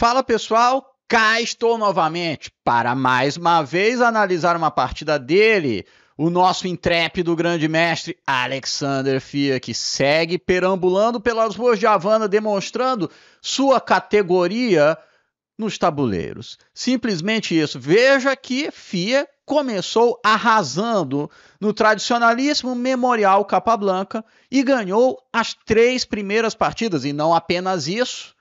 Fala pessoal, cá estou novamente para mais uma vez analisar uma partida dele, o nosso intrépido grande mestre Alexander Fia, que segue perambulando pelas ruas de Havana demonstrando sua categoria nos tabuleiros. Simplesmente isso. Veja que Fia começou arrasando no tradicionalíssimo Memorial Capablanca e ganhou as três primeiras partidas, e não apenas isso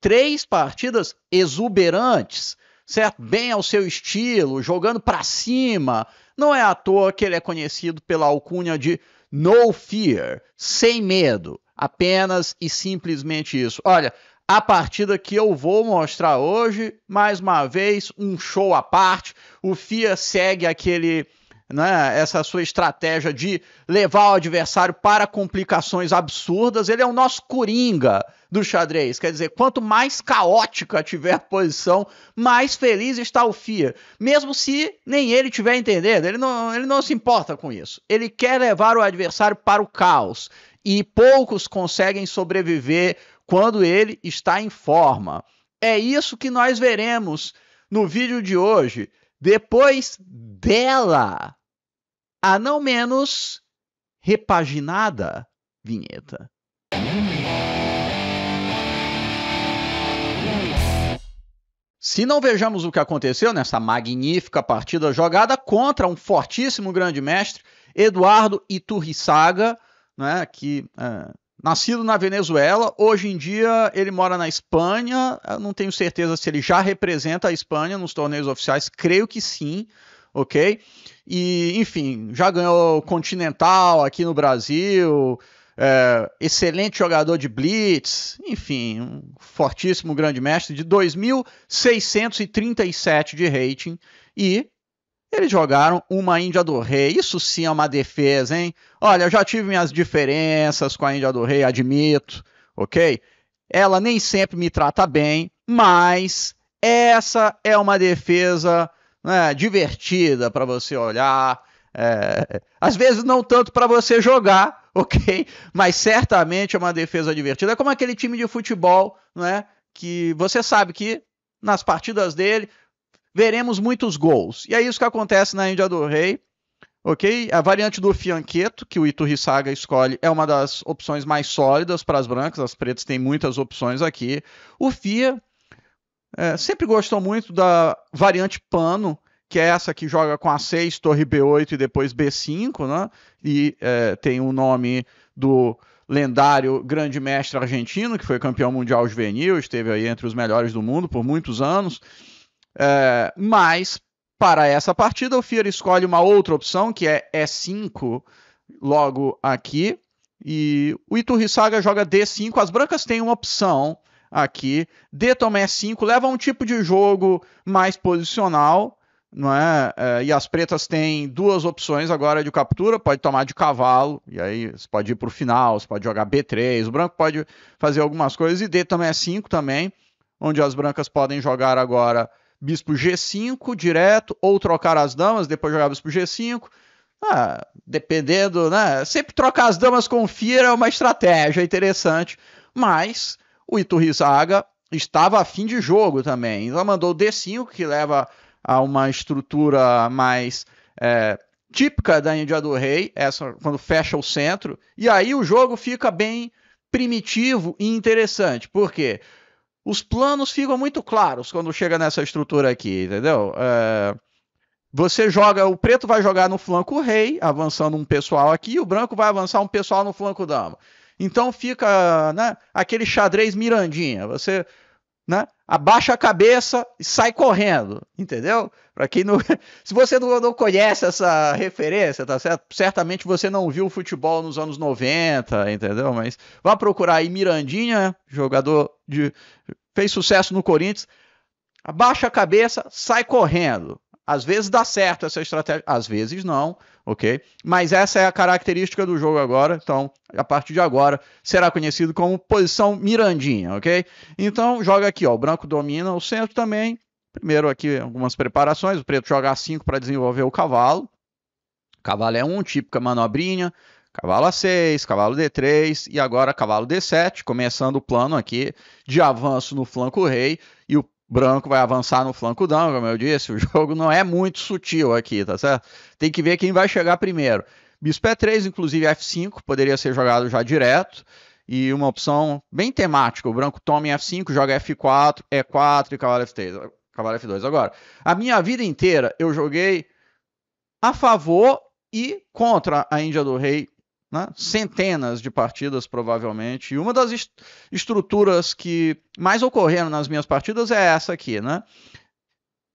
três partidas exuberantes, certo? Uhum. Bem ao seu estilo, jogando para cima. Não é à toa que ele é conhecido pela alcunha de No Fear, sem medo, apenas e simplesmente isso. Olha, a partida que eu vou mostrar hoje, mais uma vez, um show à parte. O Fear segue aquele né, essa sua estratégia de levar o adversário para complicações absurdas, ele é o nosso coringa do xadrez. Quer dizer, quanto mais caótica tiver a posição, mais feliz está o FIA. Mesmo se nem ele tiver entendendo, ele não, ele não se importa com isso. Ele quer levar o adversário para o caos. E poucos conseguem sobreviver quando ele está em forma. É isso que nós veremos no vídeo de hoje depois dela, a não menos repaginada vinheta. Se não vejamos o que aconteceu nessa magnífica partida jogada contra um fortíssimo grande mestre, Eduardo Iturrizaga, né, que é, Nascido na Venezuela, hoje em dia ele mora na Espanha. Eu não tenho certeza se ele já representa a Espanha nos torneios oficiais, creio que sim, ok? E, enfim, já ganhou Continental aqui no Brasil, é, excelente jogador de blitz, enfim, um fortíssimo grande mestre de 2.637 de rating e eles jogaram uma Índia do Rei. Isso sim é uma defesa, hein? Olha, eu já tive minhas diferenças com a Índia do Rei, admito, ok? Ela nem sempre me trata bem, mas essa é uma defesa né, divertida para você olhar. É, às vezes não tanto para você jogar, ok? Mas certamente é uma defesa divertida. É como aquele time de futebol, né? Que você sabe que nas partidas dele veremos muitos gols. E é isso que acontece na Índia do Rei, ok? A variante do fianqueto, que o Saga escolhe, é uma das opções mais sólidas para as brancas, as pretas têm muitas opções aqui. O Fia é, sempre gostou muito da variante pano, que é essa que joga com A6, torre B8 e depois B5, né? E é, tem o nome do lendário grande mestre argentino, que foi campeão mundial juvenil, esteve aí entre os melhores do mundo por muitos anos. É, mas, para essa partida, o Fier escolhe uma outra opção, que é E5, logo aqui. E o Saga joga D5. As brancas têm uma opção aqui. D toma E5, leva um tipo de jogo mais posicional. Não é? é? E as pretas têm duas opções agora de captura: pode tomar de cavalo, e aí você pode ir para o final, você pode jogar B3. O branco pode fazer algumas coisas, e D também é 5 também, onde as brancas podem jogar agora bispo G5 direto, ou trocar as damas, depois jogar bispo G5. Ah, dependendo, né? Sempre trocar as damas com Fira é uma estratégia interessante, mas o Iturrizaga estava a fim de jogo também. Então, ela mandou D5, que leva a uma estrutura mais é, típica da Índia do Rei, essa quando fecha o centro, e aí o jogo fica bem primitivo e interessante. Por quê? Porque os planos ficam muito claros quando chega nessa estrutura aqui, entendeu? É... Você joga, o preto vai jogar no flanco rei, avançando um pessoal aqui, o branco vai avançar um pessoal no flanco dama. Então fica, né, aquele xadrez mirandinha. Você, né, abaixa a cabeça e sai correndo, entendeu? Para quem não. Se você não, não conhece essa referência, tá certo? Certamente você não viu futebol nos anos 90, entendeu? Mas vá procurar aí Mirandinha, jogador de. fez sucesso no Corinthians. Abaixa a cabeça, sai correndo. Às vezes dá certo essa estratégia, às vezes não, ok? Mas essa é a característica do jogo agora, então a partir de agora será conhecido como posição Mirandinha, ok? Então joga aqui, ó, o branco domina o centro também, Primeiro aqui algumas preparações, o preto joga 5 para desenvolver o cavalo. Cavalo é 1, típica manobrinha. Cavalo A6, cavalo D3 e agora cavalo D7, começando o plano aqui de avanço no flanco rei e o branco vai avançar no flanco dama, como eu disse, o jogo não é muito sutil aqui, tá certo? Tem que ver quem vai chegar primeiro. Bispo E3, é inclusive F5, poderia ser jogado já direto e uma opção bem temática, o branco toma em F5, joga F4, E4 e cavalo F3. Cavalo F2. Agora, a minha vida inteira eu joguei a favor e contra a Índia do Rei. Né? Centenas de partidas, provavelmente E uma das est estruturas que mais ocorreram nas minhas partidas é essa aqui, né?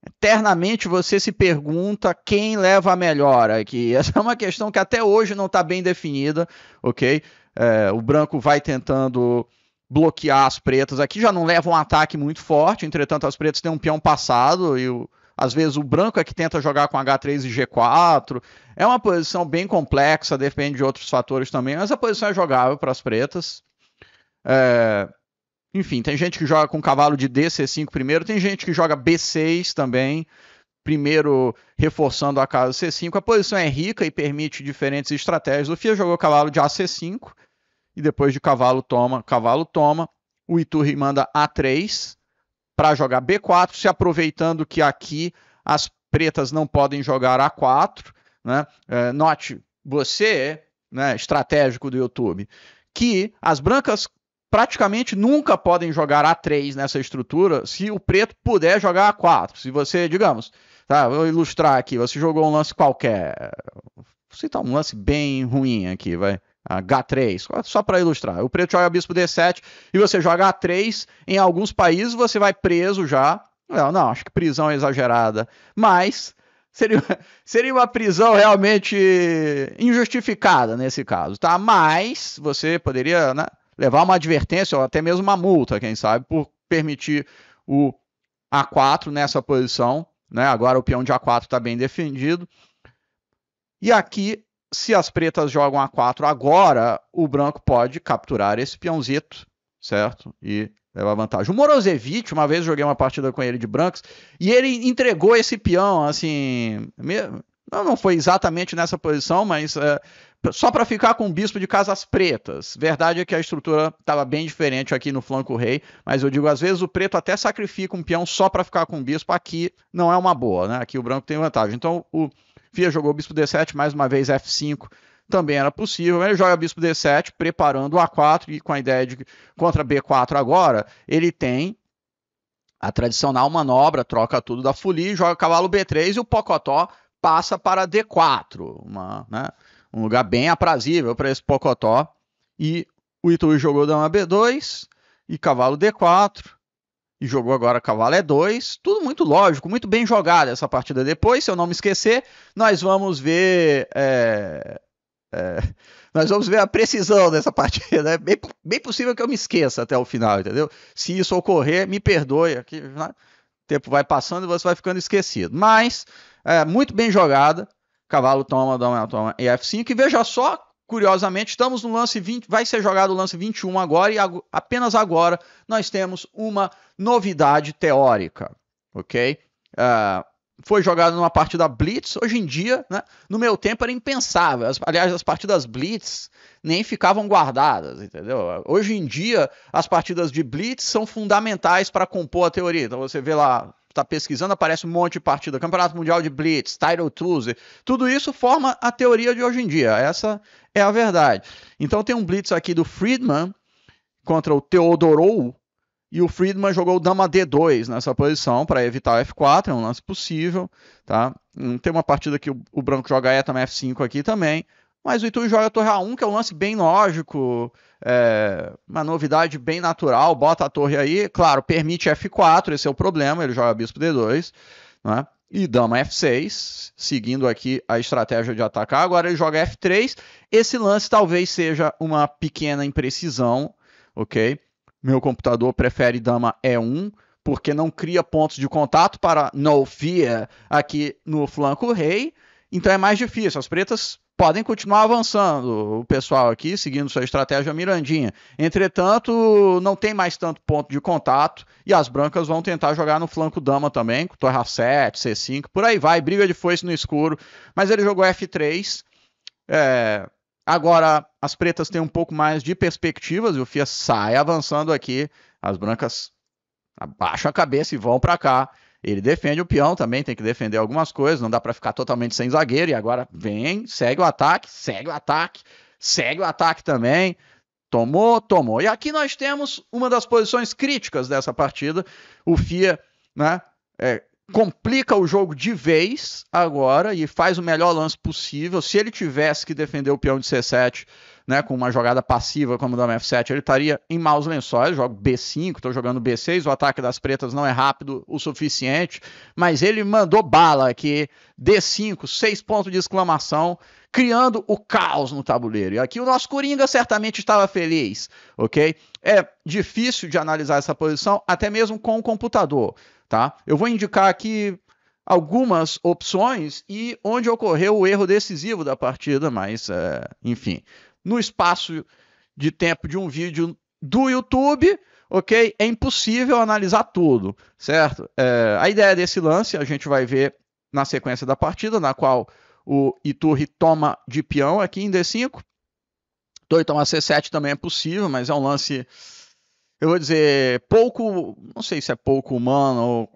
Eternamente você se pergunta quem leva a melhor aqui. Essa é uma questão que até hoje não está bem definida, ok? É, o branco vai tentando bloquear as pretas aqui, já não leva um ataque muito forte, entretanto as pretas têm um peão passado e o, às vezes o branco é que tenta jogar com H3 e G4. É uma posição bem complexa, depende de outros fatores também, mas a posição é jogável para as pretas. É... Enfim, tem gente que joga com cavalo de D, C5 primeiro, tem gente que joga B6 também, primeiro reforçando a casa C5. A posição é rica e permite diferentes estratégias. O Fia jogou cavalo de AC5, e depois de cavalo toma, cavalo toma. O Iturri manda A3 para jogar B4, se aproveitando que aqui as pretas não podem jogar A4. Né? É, note, você, né, estratégico do YouTube, que as brancas praticamente nunca podem jogar A3 nessa estrutura se o preto puder jogar A4. Se você, digamos, tá, vou ilustrar aqui, você jogou um lance qualquer. você está um lance bem ruim aqui, vai. H3, só para ilustrar. O preto joga bispo D7 e você joga h 3 Em alguns países você vai preso já. Não, não acho que prisão é exagerada. Mas seria, seria uma prisão realmente injustificada nesse caso, tá? Mas você poderia né, levar uma advertência ou até mesmo uma multa, quem sabe, por permitir o A4 nessa posição. Né? Agora o peão de A4 está bem defendido. E aqui se as pretas jogam a 4 agora, o branco pode capturar esse peãozito, certo? E levar vantagem. O Morozevic, uma vez joguei uma partida com ele de brancos, e ele entregou esse peão, assim. Mesmo, não, foi exatamente nessa posição, mas é, só para ficar com o bispo de casas pretas. Verdade é que a estrutura estava bem diferente aqui no flanco rei, mas eu digo, às vezes o preto até sacrifica um peão só para ficar com o bispo. Aqui não é uma boa, né? Aqui o branco tem vantagem. Então, o Fia jogou bispo D7, mais uma vez F5, também era possível. Ele joga bispo D7, preparando o A4 e com a ideia de contra B4 agora, ele tem a tradicional manobra, troca tudo da folia, joga cavalo B3 e o Pocotó passa para D4. Uma, né, um lugar bem aprazível para esse Pocotó. E o Ituí jogou dama B2 e cavalo D4 e jogou agora cavalo é 2. Tudo muito lógico, muito bem jogada essa partida. Depois, se eu não me esquecer, nós vamos ver. É, é, nós vamos ver a precisão dessa partida. É bem, bem, possível que eu me esqueça até o final, entendeu? Se isso ocorrer, me perdoe. Aqui, né? O tempo vai passando e você vai ficando esquecido. Mas, é, muito bem jogada. Cavalo toma, dá uma toma e F5. E veja só Curiosamente, estamos no lance 20, vai ser jogado o lance 21 agora e ag apenas agora nós temos uma novidade teórica, ok? Uh, foi jogado numa partida blitz, hoje em dia, né, no meu tempo era impensável. As, aliás, as partidas blitz nem ficavam guardadas, entendeu? Hoje em dia, as partidas de blitz são fundamentais para compor a teoria. Então você vê lá Está pesquisando, aparece um monte de partida. Campeonato Mundial de Blitz, Title Tuesday. Tudo isso forma a teoria de hoje em dia. Essa é a verdade. Então tem um Blitz aqui do Friedman contra o Teodorou. E o Friedman jogou dama D2 nessa posição para evitar F4, é um lance possível, tá? Hum, tem uma partida que o, o branco joga E também F5 aqui também. Mas o Itu joga a torre A1, que é um lance bem lógico, é, uma novidade bem natural, bota a torre aí, claro, permite F4, esse é o problema, ele joga bispo D2, né? e dama F6, seguindo aqui a estratégia de atacar. Agora ele joga F3, esse lance talvez seja uma pequena imprecisão, ok? Meu computador prefere dama E1, porque não cria pontos de contato para no fear aqui no flanco rei, então é mais difícil, as pretas podem continuar avançando, o pessoal aqui, seguindo sua estratégia Mirandinha. Entretanto, não tem mais tanto ponto de contato e as brancas vão tentar jogar no flanco dama também, com torre 7, C5, por aí vai, briga de foice no escuro. Mas ele jogou F3. É... Agora, as pretas têm um pouco mais de perspectivas e o Fia sai avançando aqui. As brancas abaixam a cabeça e vão para cá. Ele defende o peão também, tem que defender algumas coisas, não dá para ficar totalmente sem zagueiro. E agora vem, segue o ataque, segue o ataque, segue o ataque também. Tomou, tomou. E aqui nós temos uma das posições críticas dessa partida. O FIA, né? É, complica o jogo de vez agora e faz o melhor lance possível. Se ele tivesse que defender o peão de C7, né, com uma jogada passiva como o da F7, ele estaria em maus lençóis. Jogo B5, estou jogando B6. O ataque das pretas não é rápido o suficiente, mas ele mandou bala aqui. D5, seis pontos de exclamação, criando o caos no tabuleiro. E aqui o nosso Coringa certamente estava feliz, ok? É difícil de analisar essa posição, até mesmo com o computador. Tá? Eu vou indicar aqui algumas opções e onde ocorreu o erro decisivo da partida, mas, é, enfim, no espaço de tempo de um vídeo do YouTube, ok? É impossível analisar tudo, certo? É, a ideia desse lance a gente vai ver na sequência da partida, na qual o Iturri toma de peão aqui em D5. Torre tomar C7 também é possível, mas é um lance eu vou dizer, pouco, não sei se é pouco humano,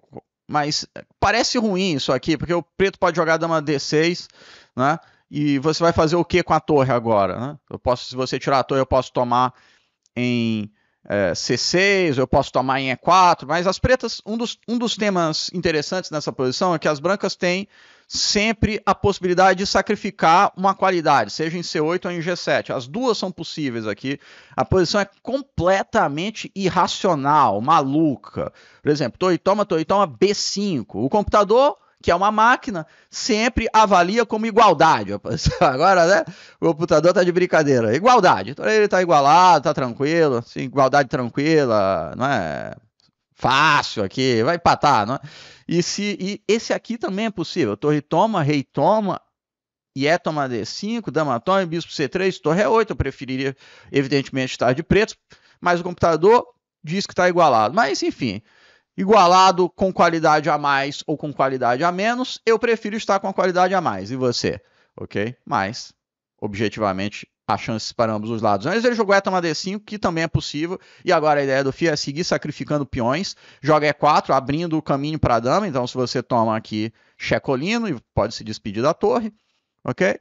mas parece ruim isso aqui, porque o preto pode jogar dama D6, né? E você vai fazer o que com a torre agora? Né? Eu posso, se você tirar a torre, eu posso tomar em é, C6, eu posso tomar em E4, mas as pretas, um dos, um dos temas interessantes nessa posição é que as brancas têm sempre a possibilidade de sacrificar uma qualidade, seja em C8 ou em G7. As duas são possíveis aqui. A posição é completamente irracional, maluca. Por exemplo, Toritoma, Toritoma B5. O computador que é uma máquina, sempre avalia como igualdade. Agora, né? O computador tá de brincadeira. Igualdade. Então ele tá igualado, tá tranquilo, assim, igualdade tranquila, não é? Fácil aqui, vai empatar. Não é? e, se, e esse aqui também é possível. Torre toma, rei toma, e é toma D5, dama toma, bispo C3, torre E8. É eu preferiria, evidentemente, estar de preto, mas o computador diz que está igualado. Mas, enfim, igualado com qualidade a mais ou com qualidade a menos, eu prefiro estar com a qualidade a mais. E você? Ok? Mas, objetivamente, há chances para ambos os lados. Antes ele jogou E toma D5, que também é possível, e agora a ideia do Fia é seguir sacrificando peões, joga E4, abrindo o caminho para a dama, então se você toma aqui Checolino, e pode se despedir da torre, ok?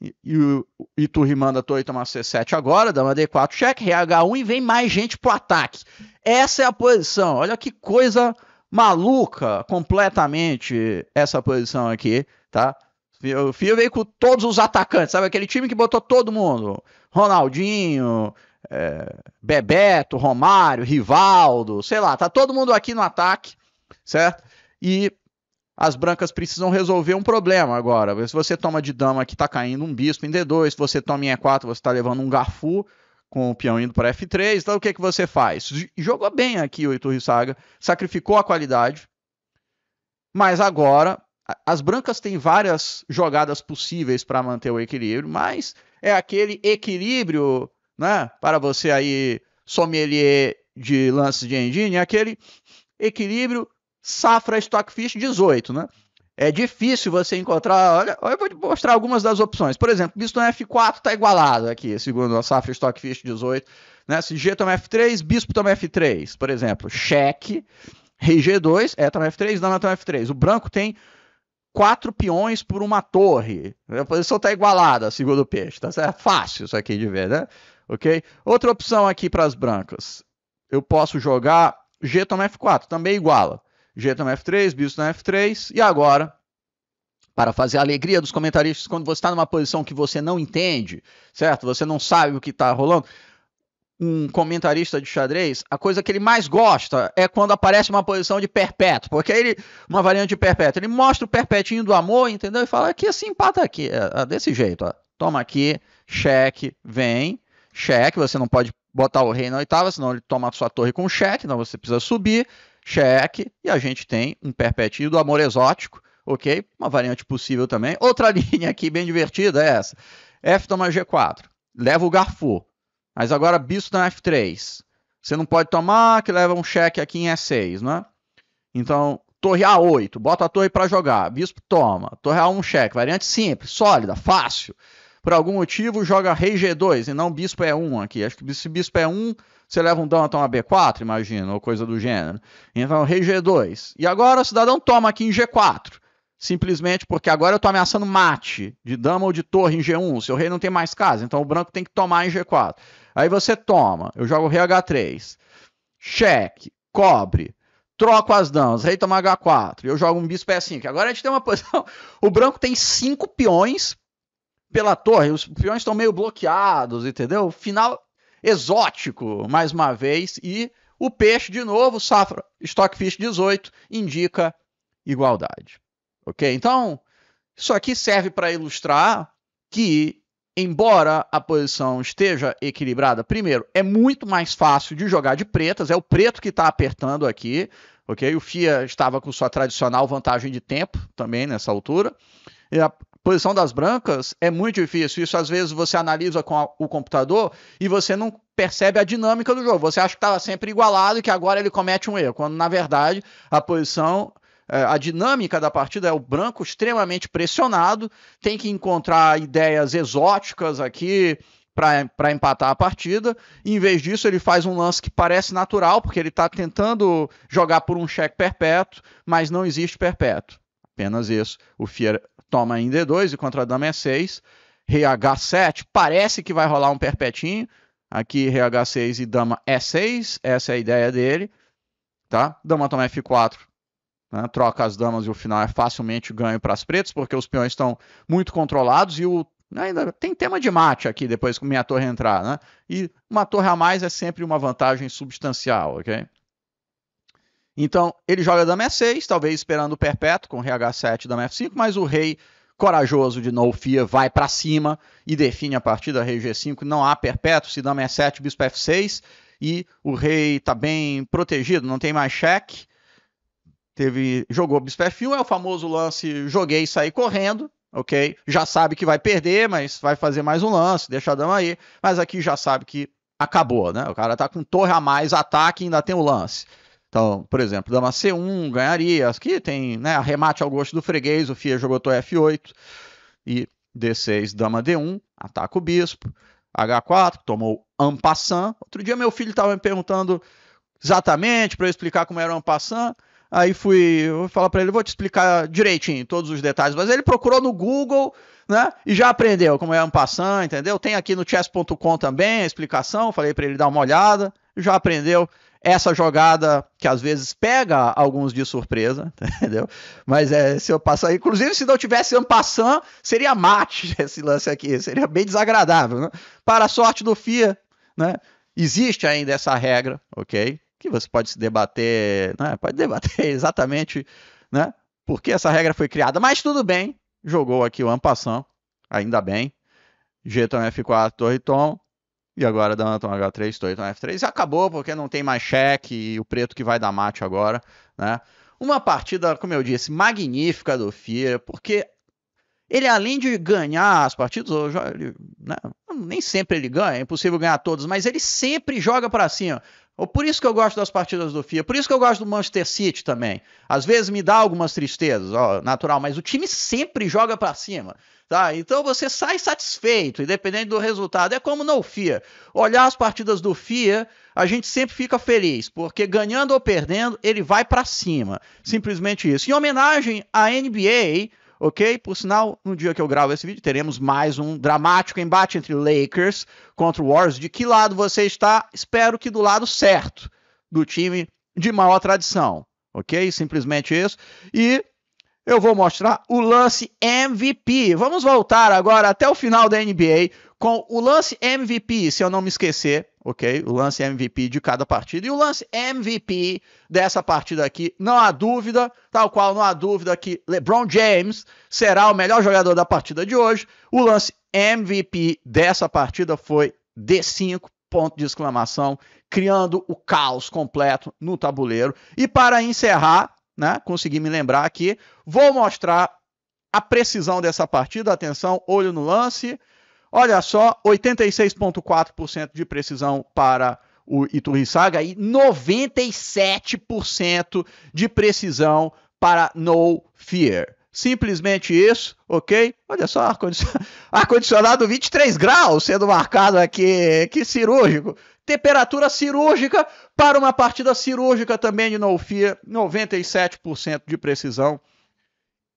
E, e o Iturri manda a torre tomar C7 agora, dama D4, cheque, RH1 e vem mais gente pro ataque. Essa é a posição, olha que coisa maluca completamente essa posição aqui, tá? O Fio veio com todos os atacantes, sabe? Aquele time que botou todo mundo. Ronaldinho, é, Bebeto, Romário, Rivaldo, sei lá, tá todo mundo aqui no ataque, certo? E as brancas precisam resolver um problema agora. Se você toma de dama aqui, tá caindo um bispo em D2. Se você toma em E4, você tá levando um garfu com o peão indo para F3. Então o que, que você faz? Jogou bem aqui o Iturri Saga, sacrificou a qualidade, mas agora as brancas têm várias jogadas possíveis para manter o equilíbrio, mas é aquele equilíbrio, né? Para você aí, sommelier de lances de engine, é aquele equilíbrio safra Stockfish 18, né? É difícil você encontrar. Olha, eu vou te mostrar algumas das opções. Por exemplo, Biston F4 está igualado aqui, segundo a Safra Stockfish 18. Né? Se G toma F3, Bispo toma F3, por exemplo. Cheque. g 2 é toma F3, dama toma F3. O branco tem quatro peões por uma torre. A posição está igualada, segundo o peixe, tá certo? É fácil isso aqui de ver, né? Ok? Outra opção aqui para as brancas. Eu posso jogar G toma F4, também iguala. G toma F3, Bis F3. E agora, para fazer a alegria dos comentaristas quando você está numa posição que você não entende, certo? Você não sabe o que está rolando um comentarista de xadrez, a coisa que ele mais gosta é quando aparece uma posição de perpétuo, porque ele, uma variante de perpétuo, ele mostra o perpétuo do amor, entendeu? E fala que assim, empata aqui, é, é desse jeito, ó. toma aqui, cheque, vem, cheque, você não pode botar o rei na oitava, senão ele toma a sua torre com cheque, então você precisa subir, cheque, e a gente tem um perpétuo do amor exótico, ok? Uma variante possível também. Outra linha aqui bem divertida é essa, F toma G4, leva o garfo, mas agora bispo na F3. Você não pode tomar, que leva um cheque aqui em E6, né? Então, torre A8, bota a torre para jogar. Bispo toma, torre A1 cheque. Variante simples, sólida, fácil. Por algum motivo, joga rei G2 e não bispo E1 aqui. Acho que se bispo E1, você leva um dama a tomar B4, imagina, ou coisa do gênero. Então, rei G2. E agora o cidadão toma aqui em G4 simplesmente porque agora eu estou ameaçando mate de dama ou de torre em G1, seu rei não tem mais casa, então o branco tem que tomar em G4. Aí você toma, eu jogo rei H3, cheque, cobre, troco as damas, rei toma H4, eu jogo um bispo E5. Agora a gente tem uma posição, o branco tem cinco peões pela torre, os peões estão meio bloqueados, entendeu? Final exótico, mais uma vez, e o peixe de novo, safra, Stockfish 18, indica igualdade. Ok? Então, isso aqui serve para ilustrar que, embora a posição esteja equilibrada, primeiro, é muito mais fácil de jogar de pretas, é o preto que está apertando aqui, ok? O FIA estava com sua tradicional vantagem de tempo também nessa altura. E a posição das brancas é muito difícil. Isso às vezes você analisa com a, o computador e você não percebe a dinâmica do jogo. Você acha que estava sempre igualado e que agora ele comete um erro, quando na verdade a posição é, a dinâmica da partida é o branco extremamente pressionado, tem que encontrar ideias exóticas aqui para empatar a partida. Em vez disso, ele faz um lance que parece natural, porque ele está tentando jogar por um cheque perpétuo, mas não existe perpétuo. Apenas isso. O Fier toma em D2 e contra a dama é 6. Rei H7, parece que vai rolar um perpetinho. Aqui, Rei H6 e dama é E6, essa é a ideia dele. Tá? Dama toma F4, né? Troca as damas e o final é facilmente ganho para as pretas, porque os peões estão muito controlados e o né, Ainda tem tema de mate aqui depois com minha torre entrar, né? E uma torre a mais é sempre uma vantagem substancial, ok? Então, ele joga dama E6, talvez esperando o perpétuo com h 7 dama F5, mas o rei corajoso de Nofia vai para cima e define a partida rei G5, não há perpétuo, se dama é E7, bispo F6 e o rei está bem protegido, não tem mais cheque teve jogou f1 é o famoso lance joguei e saí correndo, ok? Já sabe que vai perder, mas vai fazer mais um lance, deixa a dama aí. Mas aqui já sabe que acabou, né? O cara tá com torre a mais, ataque e ainda tem o lance. Então, por exemplo, dama C1 ganharia. Aqui tem né, arremate ao gosto do freguês, o Fia jogou torre F8 e D6, dama D1, ataca o bispo. H4, tomou ampassan. Outro dia meu filho estava me perguntando exatamente para eu explicar como era o ampassan. Aí fui falar para ele, vou te explicar direitinho todos os detalhes. Mas ele procurou no Google, né? E já aprendeu como é um passant, entendeu? Tem aqui no chess.com também a explicação. Falei para ele dar uma olhada. Já aprendeu essa jogada que às vezes pega alguns de surpresa, entendeu? Mas é se eu passar, inclusive se não tivesse um passant, seria mate esse lance aqui, seria bem desagradável, né? Para a sorte do FIA, né? Existe ainda essa regra, ok? que você pode se debater, né? pode debater exatamente né? por que essa regra foi criada, mas tudo bem, jogou aqui o Ampassão, ainda bem, g F4, torre tom, e agora dando tom H3, torre tom F3, e acabou porque não tem mais cheque e o preto que vai dar mate agora, né? Uma partida, como eu disse, magnífica do Fia porque ele além de ganhar as partidas, ele, né, nem sempre ele ganha, é impossível ganhar todas, mas ele sempre joga para cima. Por isso que eu gosto das partidas do FIA, por isso que eu gosto do Manchester City também. Às vezes me dá algumas tristezas, ó, natural, mas o time sempre joga para cima, tá? Então você sai satisfeito, independente do resultado. É como no FIA. Olhar as partidas do FIA, a gente sempre fica feliz, porque ganhando ou perdendo, ele vai para cima. Simplesmente isso. Em homenagem à NBA, ok? Por sinal, no dia que eu gravo esse vídeo, teremos mais um dramático embate entre Lakers contra Warriors. De que lado você está? Espero que do lado certo, do time de maior tradição, ok? Simplesmente isso. E eu vou mostrar o lance MVP. Vamos voltar agora até o final da NBA com o lance MVP, se eu não me esquecer, ok? O lance MVP de cada partida. E o lance MVP dessa partida aqui, não há dúvida, tal qual não há dúvida que LeBron James será o melhor jogador da partida de hoje. O lance MVP dessa partida foi D5, ponto de exclamação, criando o caos completo no tabuleiro. E para encerrar, né, consegui me lembrar aqui, vou mostrar a precisão dessa partida, atenção, olho no lance. Olha só, 86,4% de precisão para o Iturriçaga e 97% de precisão para No Fear. Simplesmente isso, ok? Olha só, ar-condicionado ar -condicionado 23 graus sendo marcado aqui, que cirúrgico. Temperatura cirúrgica para uma partida cirúrgica também de No Fear, 97% de precisão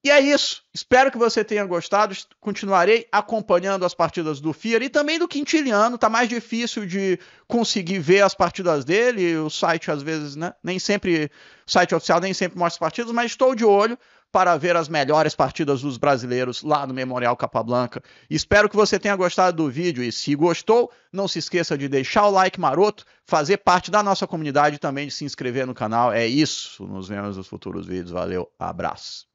e é isso. Espero que você tenha gostado. Continuarei acompanhando as partidas do Fier e também do Quintiliano. Tá mais difícil de conseguir ver as partidas dele. O site, às vezes, né? Nem sempre. O site oficial nem sempre mostra as partidas, mas estou de olho para ver as melhores partidas dos brasileiros lá no Memorial Capablanca. Espero que você tenha gostado do vídeo e se gostou, não se esqueça de deixar o like maroto, fazer parte da nossa comunidade e também de se inscrever no canal. É isso. Nos vemos nos futuros vídeos. Valeu, abraço.